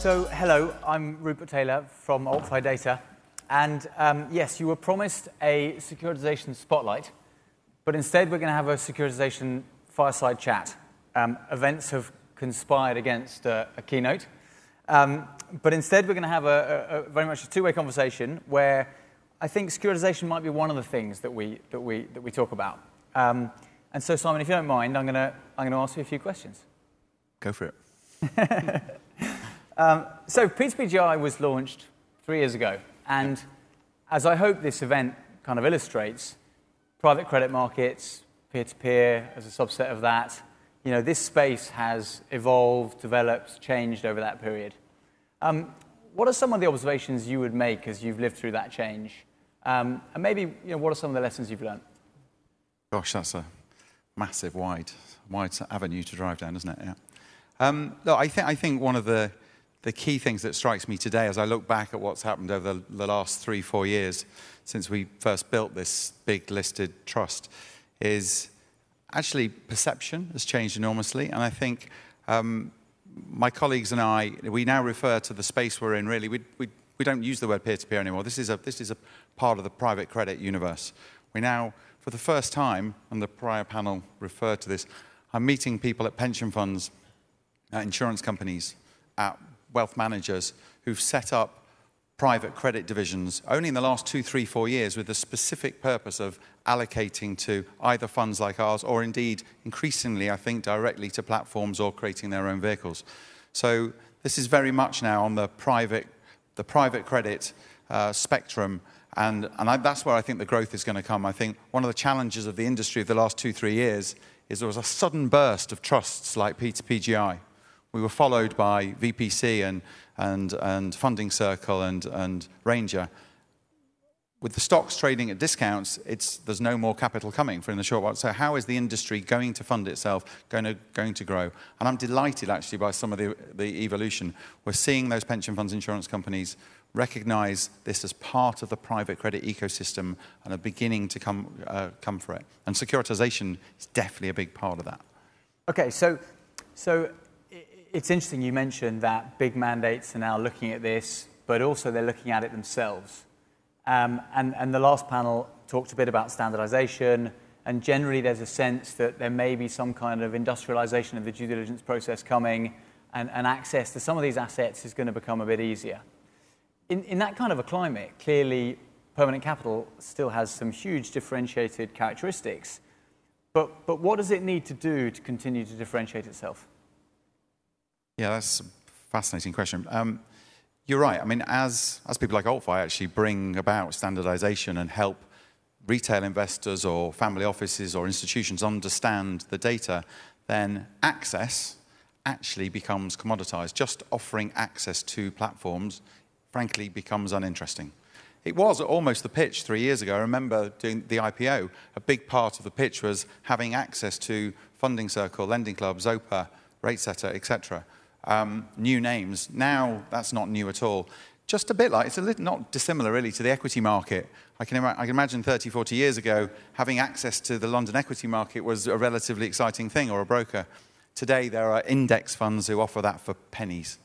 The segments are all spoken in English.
So, hello, I'm Rupert Taylor from AltFi Data. And um, yes, you were promised a securitization spotlight, but instead we're going to have a securitization fireside chat. Um, events have conspired against uh, a keynote. Um, but instead, we're going to have a, a, a very much a two-way conversation where I think securitization might be one of the things that we, that we, that we talk about. Um, and so, Simon, if you don't mind, I'm going to I'm going to ask you a few questions. Go for it. Um, so p 2 G I was launched three years ago, and as I hope this event kind of illustrates, private credit markets, peer-to-peer as a subset of that, you know, this space has evolved, developed, changed over that period. Um, what are some of the observations you would make as you've lived through that change? Um, and maybe, you know, what are some of the lessons you've learned? Gosh, that's a massive, wide, wide avenue to drive down, isn't it? Yeah. Um, look, I think, I think one of the the key things that strikes me today as I look back at what's happened over the, the last three, four years since we first built this big listed trust is actually perception has changed enormously. And I think um, my colleagues and I, we now refer to the space we're in really, we, we, we don't use the word peer-to-peer -peer anymore. This is, a, this is a part of the private credit universe. We now, for the first time, and the prior panel referred to this, I'm meeting people at pension funds, at insurance companies, at wealth managers who've set up private credit divisions only in the last two, three, four years with the specific purpose of allocating to either funds like ours or indeed increasingly, I think, directly to platforms or creating their own vehicles. So this is very much now on the private, the private credit uh, spectrum and, and I, that's where I think the growth is going to come. I think one of the challenges of the industry of the last two, three years is there was a sudden burst of trusts like P2PGI we were followed by VPC and, and, and Funding Circle and, and Ranger. With the stocks trading at discounts, it's, there's no more capital coming for in the short while. So how is the industry going to fund itself, going to, going to grow? And I'm delighted, actually, by some of the, the evolution. We're seeing those pension funds, insurance companies recognize this as part of the private credit ecosystem and are beginning to come, uh, come for it. And securitization is definitely a big part of that. Okay, so, so it's interesting you mentioned that big mandates are now looking at this, but also they're looking at it themselves. Um, and, and the last panel talked a bit about standardization, and generally there's a sense that there may be some kind of industrialization of the due diligence process coming, and, and access to some of these assets is going to become a bit easier. In, in that kind of a climate, clearly permanent capital still has some huge differentiated characteristics. But, but what does it need to do to continue to differentiate itself? Yeah, that's a fascinating question. Um, you're right. I mean, as, as people like AltFi actually bring about standardization and help retail investors or family offices or institutions understand the data, then access actually becomes commoditized. Just offering access to platforms, frankly, becomes uninteresting. It was almost the pitch three years ago. I remember doing the IPO. A big part of the pitch was having access to Funding Circle, Lending Club, Zopa, Rate Setter, etc um, new names. Now, that's not new at all. Just a bit like, it's a little, not dissimilar really to the equity market. I can, I can imagine 30, 40 years ago, having access to the London equity market was a relatively exciting thing or a broker. Today, there are index funds who offer that for pennies.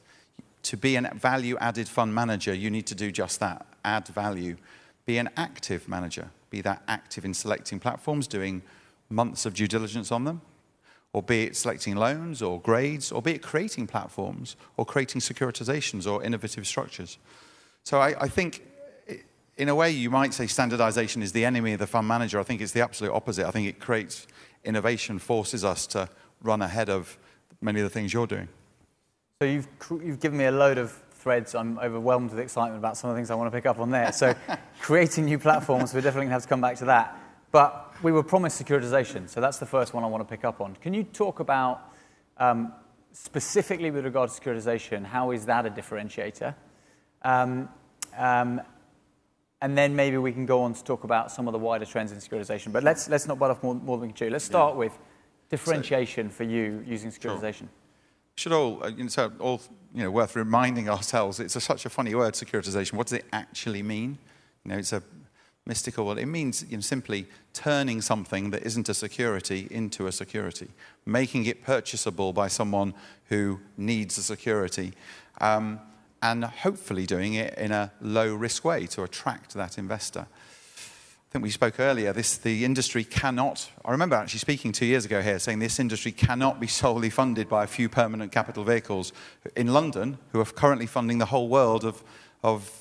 To be a value added fund manager, you need to do just that add value. Be an active manager, be that active in selecting platforms, doing months of due diligence on them, or be it selecting loans or grades, or be it creating platforms or creating securitizations or innovative structures. So I, I think, in a way, you might say standardization is the enemy of the fund manager. I think it's the absolute opposite. I think it creates innovation, forces us to run ahead of many of the things you're doing. So you've, you've given me a load of threads. I'm overwhelmed with excitement about some of the things I want to pick up on there. So creating new platforms, we're definitely going to have to come back to that. But we were promised securitization, so that's the first one I want to pick up on. Can you talk about um, specifically with regard to securitization, how is that a differentiator? Um, um, and then maybe we can go on to talk about some of the wider trends in securitization. But let's, let's not butt off more, more than we can chew. Let's start yeah. with differentiation so, for you using securitization. Sure. Should all, it's uh, all you know, worth reminding ourselves, it's a, such a funny word, securitization. What does it actually mean? You know, it's a mystical world. It means you know, simply turning something that isn't a security into a security, making it purchasable by someone who needs a security, um, and hopefully doing it in a low risk way to attract that investor. I think we spoke earlier, this, the industry cannot, I remember actually speaking two years ago here saying this industry cannot be solely funded by a few permanent capital vehicles in London who are currently funding the whole world of, of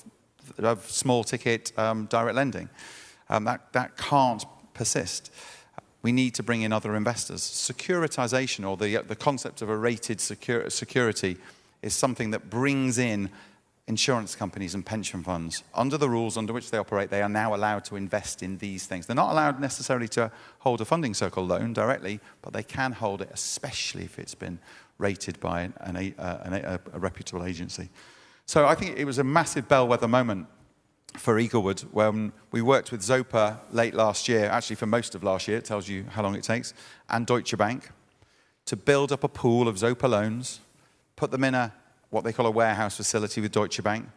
of small ticket um, direct lending. Um, that, that can't persist. We need to bring in other investors. Securitization, or the, the concept of a rated security, is something that brings in insurance companies and pension funds. Under the rules under which they operate, they are now allowed to invest in these things. They're not allowed necessarily to hold a funding circle loan directly, but they can hold it, especially if it's been rated by an, an, uh, a, a, a reputable agency. So I think it was a massive bellwether moment for Eaglewood when we worked with Zopa late last year, actually for most of last year, it tells you how long it takes, and Deutsche Bank to build up a pool of Zopa loans, put them in a what they call a warehouse facility with Deutsche Bank,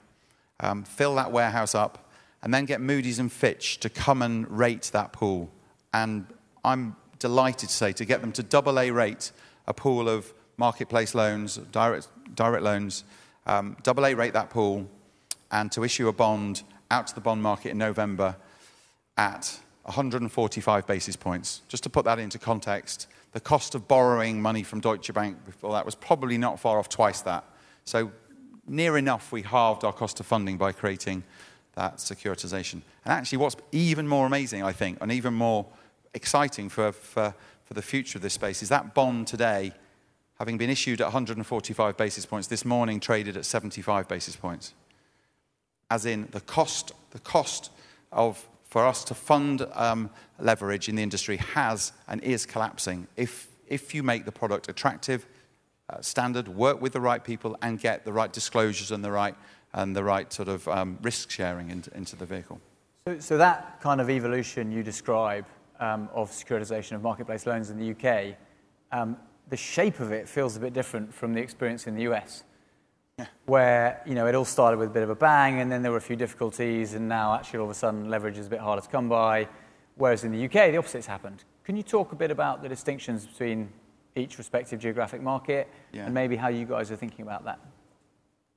um, fill that warehouse up, and then get Moody's and Fitch to come and rate that pool. And I'm delighted to say to get them to double A rate a pool of marketplace loans, direct, direct loans um, A rate that pool and to issue a bond out to the bond market in November at 145 basis points. Just to put that into context, the cost of borrowing money from Deutsche Bank before that was probably not far off twice that. So near enough we halved our cost of funding by creating that securitization. And actually what's even more amazing, I think, and even more exciting for, for, for the future of this space is that bond today having been issued at 145 basis points, this morning traded at 75 basis points. As in the cost, the cost of for us to fund um, leverage in the industry has and is collapsing. If if you make the product attractive, uh, standard, work with the right people, and get the right disclosures and the right and the right sort of um, risk sharing in, into the vehicle. So, so that kind of evolution you describe um, of securitization of marketplace loans in the UK um, the shape of it feels a bit different from the experience in the US, yeah. where you know it all started with a bit of a bang, and then there were a few difficulties, and now actually all of a sudden leverage is a bit harder to come by. Whereas in the UK, the opposite's happened. Can you talk a bit about the distinctions between each respective geographic market, yeah. and maybe how you guys are thinking about that?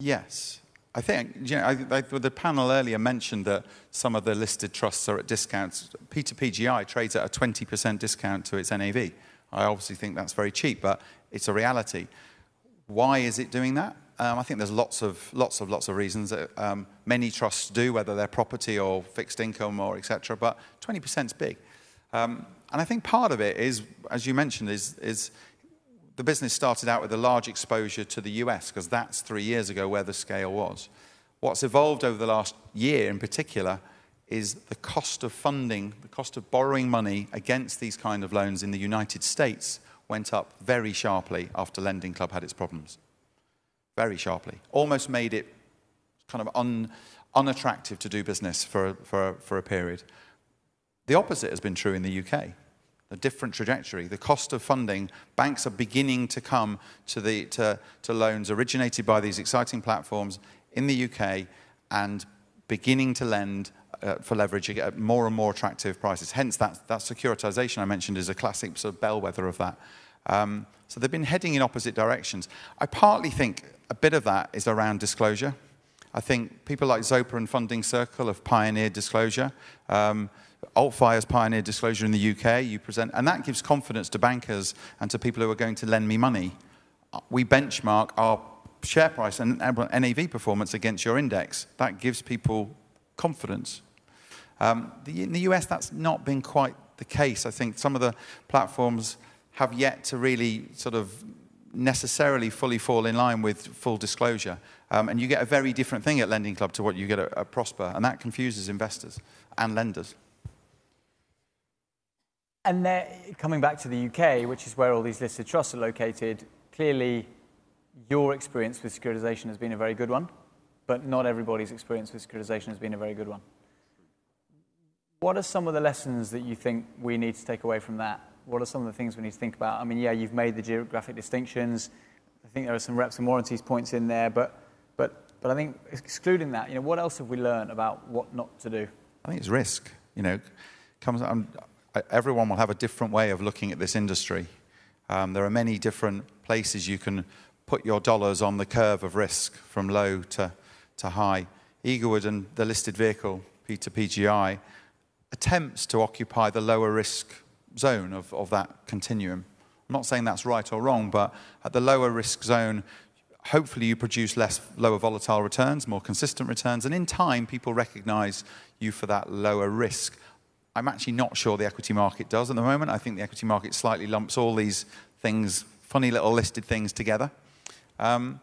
Yes. I think you know, I, I, the panel earlier mentioned that some of the listed trusts are at discounts. P2PGI trades at a 20% discount to its NAV. I obviously think that's very cheap, but it's a reality. Why is it doing that? Um, I think there's lots of lots of lots of reasons that um, many trusts do, whether they're property or fixed income or etc. But 20% is big, um, and I think part of it is, as you mentioned, is is the business started out with a large exposure to the US because that's three years ago where the scale was. What's evolved over the last year, in particular, is the cost of funding, the cost of borrowing money against these kind of loans in the United States went up very sharply after Lending Club had its problems. Very sharply. Almost made it kind of un, unattractive to do business for, for, for a period. The opposite has been true in the UK. A different trajectory. The cost of funding, banks are beginning to come to, the, to, to loans originated by these exciting platforms in the UK and beginning to lend uh, for leverage, at more and more attractive prices. Hence, that, that securitization I mentioned is a classic sort of bellwether of that. Um, so they've been heading in opposite directions. I partly think a bit of that is around disclosure. I think people like Zopa and Funding Circle have pioneered disclosure. Um, AltFi has pioneered disclosure in the UK. You present, and that gives confidence to bankers and to people who are going to lend me money. We benchmark our share price and NAV performance against your index. That gives people confidence. Um, the, in the US, that's not been quite the case. I think some of the platforms have yet to really sort of necessarily fully fall in line with full disclosure. Um, and you get a very different thing at Lending Club to what you get at, at Prosper, and that confuses investors and lenders. And coming back to the UK, which is where all these listed trusts are located, clearly your experience with securitization has been a very good one, but not everybody's experience with securitization has been a very good one. What are some of the lessons that you think we need to take away from that? What are some of the things we need to think about? I mean, yeah, you've made the geographic distinctions. I think there are some reps and warranties points in there, but, but, but I think excluding that, you know, what else have we learned about what not to do? I think it's risk. You know, comes, um, everyone will have a different way of looking at this industry. Um, there are many different places you can put your dollars on the curve of risk from low to, to high. Eaglewood and the listed vehicle, P2PGI, attempts to occupy the lower risk zone of, of that continuum. I'm not saying that's right or wrong, but at the lower risk zone, hopefully you produce less lower volatile returns, more consistent returns, and in time people recognize you for that lower risk. I'm actually not sure the equity market does at the moment. I think the equity market slightly lumps all these things, funny little listed things together. Um,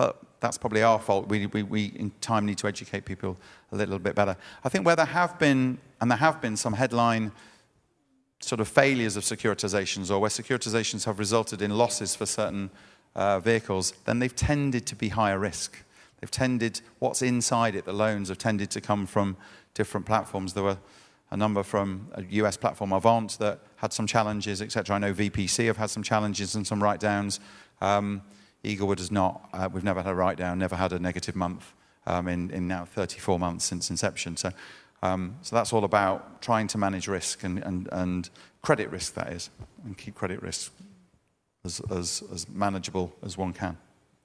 but that's probably our fault. We, we, we in time need to educate people a little bit better. I think where there have been, and there have been some headline sort of failures of securitizations or where securitizations have resulted in losses for certain uh, vehicles, then they've tended to be higher risk. They've tended, what's inside it, the loans have tended to come from different platforms. There were a number from a US platform, Avant, that had some challenges, etc. I know VPC have had some challenges and some write downs. Um, Eaglewood has not, uh, we've never had a write down, never had a negative month um, in, in now 34 months since inception. So, um, so that's all about trying to manage risk and, and, and credit risk, that is, and keep credit risk as, as, as manageable as one can.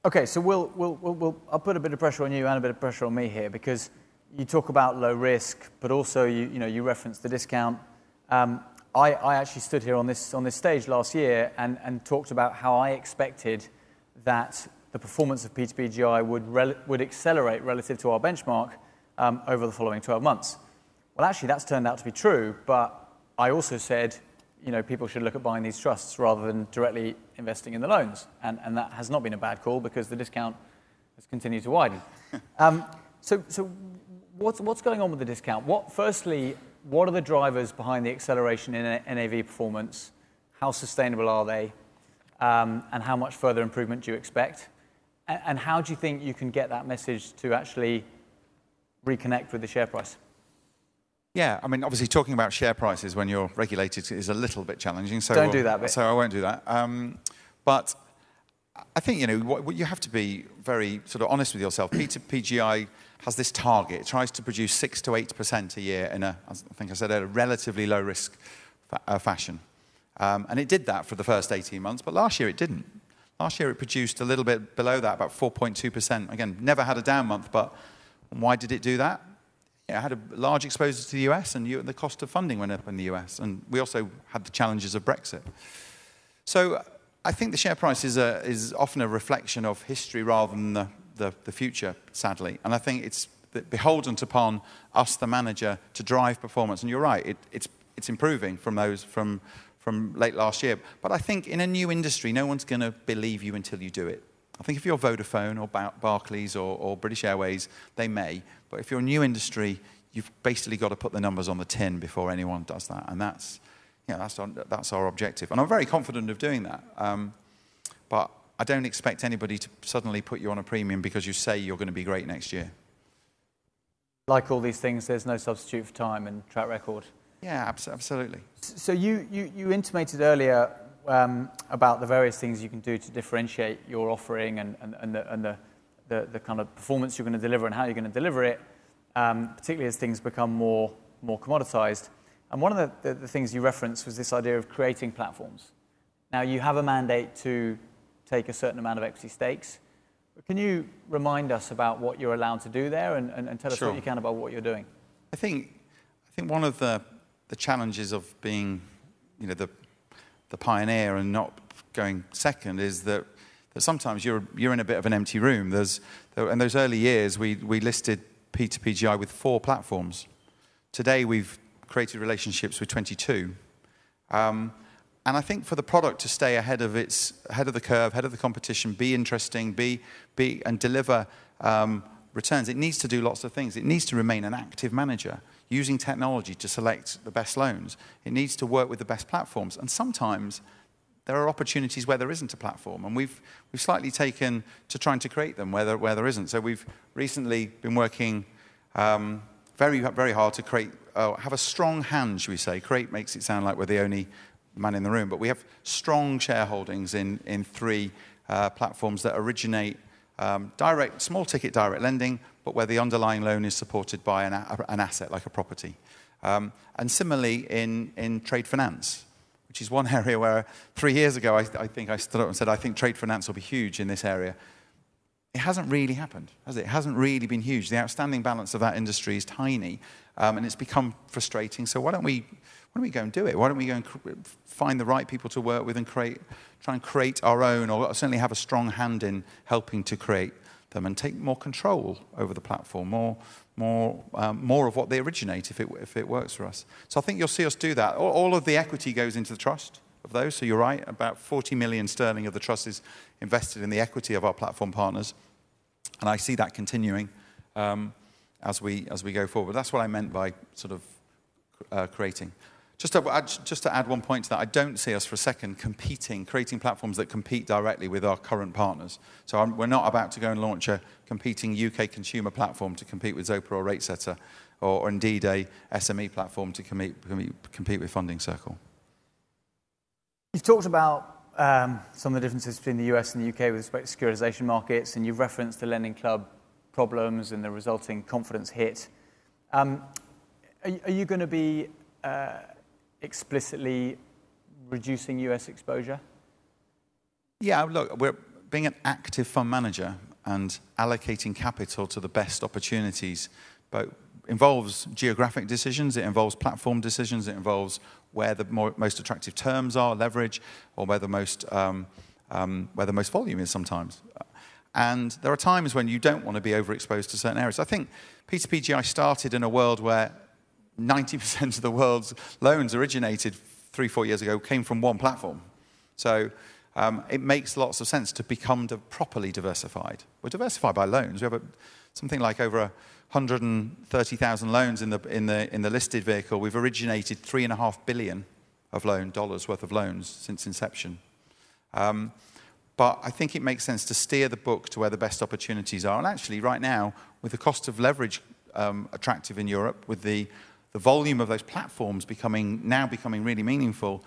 Okay, so we'll, we'll, we'll, we'll, I'll put a bit of pressure on you and a bit of pressure on me here because you talk about low risk, but also you, you, know, you reference the discount. Um, I, I actually stood here on this, on this stage last year and, and talked about how I expected that the performance of P2PGI would, rel- would accelerate relative to our benchmark um, over the following 12 months. Well, actually, that's turned out to be true, but I also said you know, people should look at buying these trusts rather than directly investing in the loans. And, and that has not been a bad call because the discount has continued to widen. um, so, so what's, what's going on with the discount? What, firstly, what are the drivers behind the acceleration in NAV performance? How sustainable are they? um, and how much further improvement do you expect? And, and how do you think you can get that message to actually reconnect with the share price? Yeah, I mean, obviously, talking about share prices when you're regulated is a little bit challenging. So don't do that. Bit. So I won't do that. Um, but I think you know what, what you have to be very sort of honest with yourself. Peter PGI has this target. It tries to produce six to eight percent a year in a, I think I said, a relatively low risk fa- uh, fashion. Um, and it did that for the first 18 months, but last year it didn't. Last year it produced a little bit below that, about 4.2%. Again, never had a down month, but why did it do that? it had a large exposure to the US, and the cost of funding went up in the US. And we also had the challenges of Brexit. So I think the share price is, a, is often a reflection of history rather than the, the, the future, sadly. And I think it's beholden upon us, the manager, to drive performance. And you're right, it, it's, it's improving from those, from, from late last year. But I think in a new industry, no one's going to believe you until you do it. I think if you're Vodafone or Bar- Barclays or, or British Airways, they may. But if you're a new industry, you've basically got to put the numbers on the tin before anyone does that. And that's, you know, that's, our, that's our objective. And I'm very confident of doing that. Um, but I don't expect anybody to suddenly put you on a premium because you say you're going to be great next year. Like all these things, there's no substitute for time and track record. Yeah, absolutely. So you, you, you intimated earlier um, about the various things you can do to differentiate your offering and, and, and, the, and the, the, the, kind of performance you're going to deliver and how you're going to deliver it, um, particularly as things become more, more commoditized. And one of the, the, the things you referenced was this idea of creating platforms. Now, you have a mandate to take a certain amount of equity stakes. Can you remind us about what you're allowed to do there and, and, and tell us sure. what you can about what you're doing? I think, I think one of the the challenges of being, you know, the, the pioneer and not going second is that, that sometimes you're, you're in a bit of an empty room. There's, there, in those early years, we, we listed P2PGI with four platforms. Today, we've created relationships with 22. Um, and I think for the product to stay ahead of its ahead of the curve, ahead of the competition, be interesting, be be and deliver um, returns, it needs to do lots of things. It needs to remain an active manager using technology to select the best loans. It needs to work with the best platforms. And sometimes there are opportunities where there isn't a platform, and we've, we've slightly taken to trying to create them where there, where there isn't. So we've recently been working um, very, very hard to create, uh, have a strong hand, should we say. Create makes it sound like we're the only man in the room, but we have strong shareholdings in, in three uh, platforms that originate um, direct, small ticket direct lending, but where the underlying loan is supported by an, an asset like a property. Um, and similarly in, in trade finance, which is one area where three years ago I, I think I stood up and said, I think trade finance will be huge in this area. It hasn't really happened, has it? It hasn't really been huge. The outstanding balance of that industry is tiny, um, and it's become frustrating. So why don't we why don't we go and do it? Why don't we go and find the right people to work with and create, try and create our own, or certainly have a strong hand in helping to create them and take more control over the platform, more, more, um, more of what they originate if it, if it works for us. So I think you'll see us do that. All, all of the equity goes into the trust of those. So you're right, about 40 million sterling of the trust is invested in the equity of our platform partners. And I see that continuing um, as, we, as we go forward. That's what I meant by sort of uh, creating. Just to, add, just to add one point to that, I don't see us for a second competing, creating platforms that compete directly with our current partners. So I'm, we're not about to go and launch a competing UK consumer platform to compete with Zopa or RateSetter, or, or indeed a SME platform to compete, compete with Funding Circle. You've talked about um, some of the differences between the US and the UK with respect to securitization markets, and you've referenced the lending club problems and the resulting confidence hit. Um, are, are, you going to be uh, explicitly reducing US exposure? Yeah, look, we're being an active fund manager and allocating capital to the best opportunities, but involves geographic decisions, it involves platform decisions, it involves where the most attractive terms are, leverage, or where the most um, um, where the most volume is sometimes. And there are times when you don't want to be overexposed to certain areas. I think P2PGI started in a world where 90% of the world's loans originated three, four years ago came from one platform. So um, it makes lots of sense to become properly diversified. We're diversified by loans. We have a, something like over 130,000 loans in the, in, the, in the listed vehicle. We've originated $3.5 billion of loan dollars worth of loans since inception. Um, but I think it makes sense to steer the book to where the best opportunities are. And actually, right now, with the cost of leverage um, attractive in Europe, with the the volume of those platforms becoming now becoming really meaningful,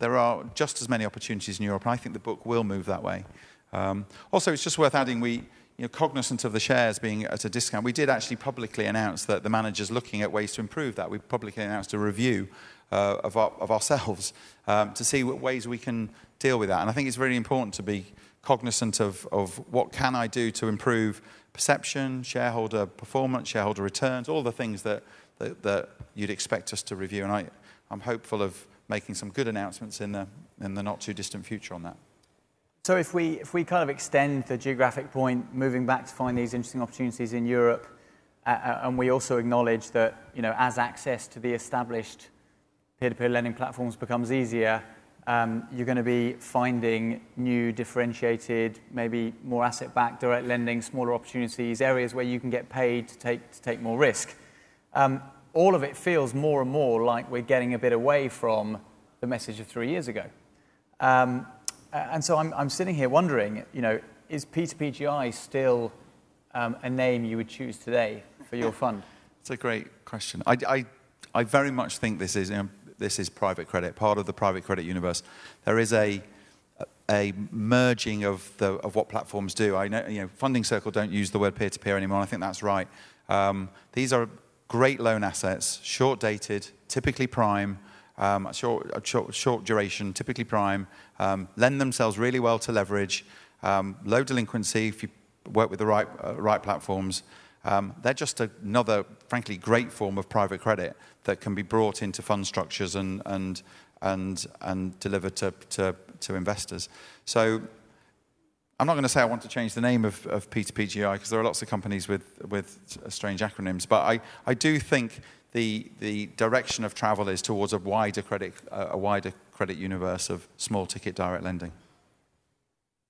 there are just as many opportunities in Europe. And I think the book will move that way. Um, also, it's just worth adding we. You know, cognizant of the shares being at a discount, we did actually publicly announce that the manager's looking at ways to improve that. We publicly announced a review uh, of, our, of, ourselves um, to see what ways we can deal with that. And I think it's really important to be cognizant of, of what can I do to improve perception, shareholder performance, shareholder returns, all the things that, that, that you'd expect us to review. And I, I'm hopeful of making some good announcements in the, in the not too distant future on that. So if we, if we kind of extend the geographic point, moving back to find these interesting opportunities in Europe, uh, and we also acknowledge that, you know, as access to the established peer-to-peer -peer lending platforms becomes easier, um, you're going to be finding new, differentiated, maybe more asset-backed direct lending, smaller opportunities, areas where you can get paid to take, to take more risk. Um, all of it feels more and more like we're getting a bit away from the message of three years ago. Um, and so I'm, I'm, sitting here wondering, you know, is P2PGI still um, a name you would choose today for your fund? It's a great question. I, I, I very much think this is, you know, this is private credit, part of the private credit universe. There is a a merging of the of what platforms do. I know you know Funding Circle don't use the word peer-to-peer anymore. I think that's right. Um, these are great loan assets, short dated, typically prime, um, short, uh, short, short, duration, typically prime, um, lend themselves really well to leverage, um, low delinquency if you work with the right uh, right platforms. Um, they're just another, frankly, great form of private credit that can be brought into fund structures and, and, and, and delivered to, to, to investors. So I'm not going to say I want to change the name of, of P2PGI because there are lots of companies with, with strange acronyms, but I, I do think the, the direction of travel is towards a wider credit, a wider credit universe of small ticket direct lending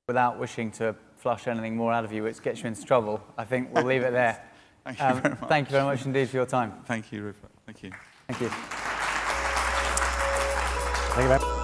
without wishing to flush anything more out of you, which gets you into trouble, I think we'll leave it there. thank, you um, thank you very much indeed for your time. Thank you, Rupert. Thank you. Thank you. Thank you